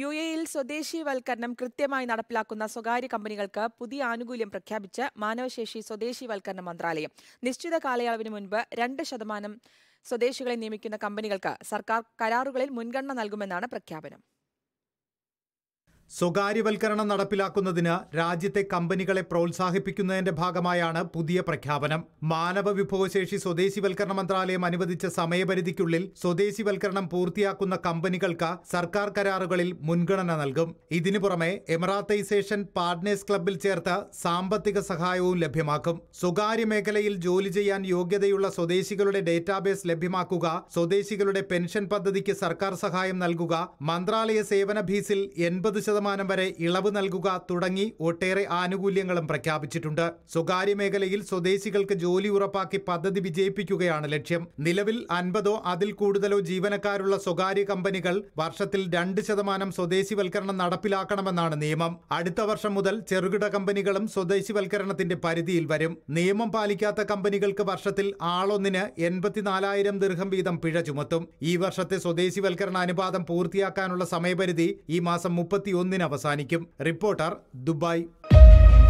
U എയിൽ സ്വദേശീവൽക്കരണം കൃത്യമായി നടപ്പിലാക്കുന്ന സ്വകാര്യ കമ്പനികൾക്ക് പുതിയ ആനുകൂല്യം പ്രഖ്യാപിച്ച് മാനവശേഷി സ്വദേശീവൽക്കരണ മന്ത്രാലയം നിശ്ചിത കാലയളവിന് മുൻപ് രണ്ട് ശതമാനം സ്വദേശികളെ നിയമിക്കുന്ന കമ്പനികൾക്ക് സർക്കാർ കരാറുകളിൽ മുൻഗണന നൽകുമെന്നാണ് പ്രഖ്യാപനം സ്വകാര്യവൽക്കരണം നടപ്പിലാക്കുന്നതിന് രാജ്യത്തെ കമ്പനികളെ പ്രോത്സാഹിപ്പിക്കുന്നതിന്റെ ഭാഗമായാണ് പുതിയ പ്രഖ്യാപനം മാനവ വിഭവശേഷി സ്വദേശിവൽക്കരണ മന്ത്രാലയം അനുവദിച്ച സമയപരിധിക്കുള്ളിൽ സ്വദേശിവൽക്കരണം പൂർത്തിയാക്കുന്ന കമ്പനികൾക്ക് സർക്കാർ കരാറുകളിൽ മുൻഗണന നൽകും ഇതിനു പുറമെ എമറാത്തൈസേഷൻ പാർട്ട്നേഴ്സ് ക്ലബിൽ ചേർത്ത് സാമ്പത്തിക സഹായവും ലഭ്യമാക്കും സ്വകാര്യ മേഖലയിൽ ജോലി ചെയ്യാൻ യോഗ്യതയുള്ള സ്വദേശികളുടെ ഡേറ്റാബേസ് ലഭ്യമാക്കുക സ്വദേശികളുടെ പെൻഷൻ പദ്ധതിക്ക് സർക്കാർ സഹായം നൽകുക മന്ത്രാലയ സേവന ഭീസിൽ എൺപത് ശതമാനം വരെ ഇളവ് നൽകുക തുടങ്ങി ഒട്ടേറെ ആനുകൂല്യങ്ങളും പ്രഖ്യാപിച്ചിട്ടുണ്ട് സ്വകാര്യ മേഖലയിൽ സ്വദേശികൾക്ക് ജോലി ഉറപ്പാക്കി പദ്ധതി വിജയിപ്പിക്കുകയാണ് ലക്ഷ്യം നിലവിൽ അൻപതോ അതിൽ കൂടുതലോ ജീവനക്കാരുള്ള സ്വകാര്യ കമ്പനികൾ വർഷത്തിൽ രണ്ട് ശതമാനം സ്വദേശിവൽക്കരണം നടപ്പിലാക്കണമെന്നാണ് നിയമം അടുത്ത വർഷം മുതൽ ചെറുകിട കമ്പനികളും സ്വദേശിവൽക്കരണത്തിന്റെ പരിധിയിൽ വരും നിയമം പാലിക്കാത്ത കമ്പനികൾക്ക് വർഷത്തിൽ ആളൊന്നിന് എൺപത്തിനാലായിരം ദീർഘം വീതം പിഴ ചുമത്തും ഈ വർഷത്തെ സ്വദേശിവൽക്കരണ അനുപാതം പൂർത്തിയാക്കാനുള്ള സമയപരിധി ഈ മാസം മുപ്പത്തിയൊന്ന് ഒന്നിന് അവസാനിക്കും റിപ്പോർട്ടർ ദുബായ്